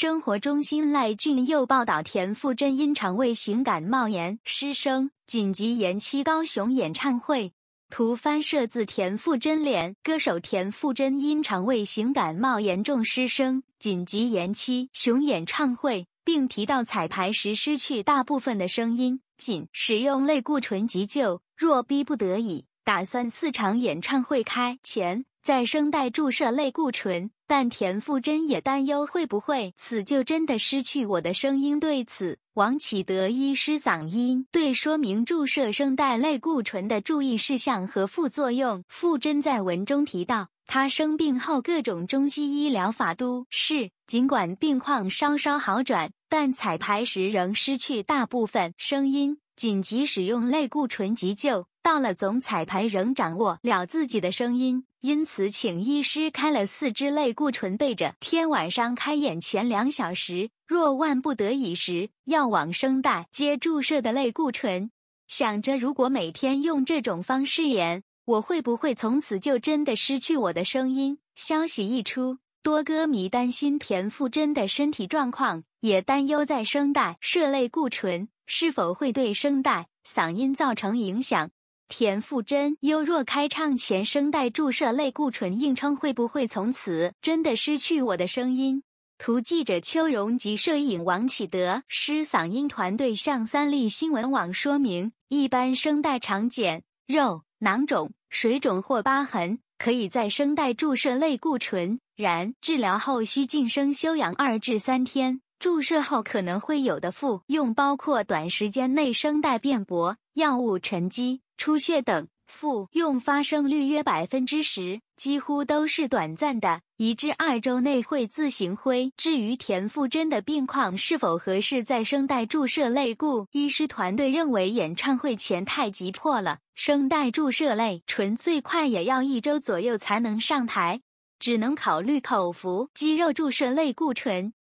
生活中心赖俊佑报道：田馥甄因肠胃型感冒严失声，紧急延期高雄演唱会。图翻摄自田馥甄脸。歌手田馥甄因肠胃型感冒严重失声，紧急延期熊雄演唱会，并提到彩排时失去大部分的声音，仅使用类固醇急救。若逼不得已，打算四场演唱会开前在声带注射类固醇。但田馥甄也担忧会不会此就真的失去我的声音。对此，王启德医师嗓音对说明注射声带类固醇的注意事项和副作用。馥甄在文中提到，他生病后各种中西医疗法都是，尽管病况稍稍好转，但彩排时仍失去大部分声音。紧急使用类固醇急救，到了总彩排仍掌握了自己的声音，因此请医师开了四支类固醇备着。天晚上开演前两小时，若万不得已时，要往声带接注射的类固醇。想着如果每天用这种方式演，我会不会从此就真的失去我的声音？消息一出，多歌迷担心田馥甄的身体状况，也担忧在声带射类固醇。是否会对声带嗓音造成影响？田馥甄优若开唱前声带注射类固醇，硬撑会不会从此真的失去我的声音？图记者邱荣及摄影王启德。师嗓音团队向三立新闻网说明：一般声带常见肉囊肿、水肿或疤痕，可以在声带注射类固醇，然治疗后需静声休养二至三天。注射后可能会有的副用包括短时间内声带变薄、药物沉积、出血等，副用发生率约百分之十，几乎都是短暂的，一至二周内会自行恢复。至于田馥甄的病况是否合适在声带注射类固，医师团队认为演唱会前太急迫了，声带注射类纯醇最快也要一周左右才能上台，只能考虑口服肌肉注射类固醇。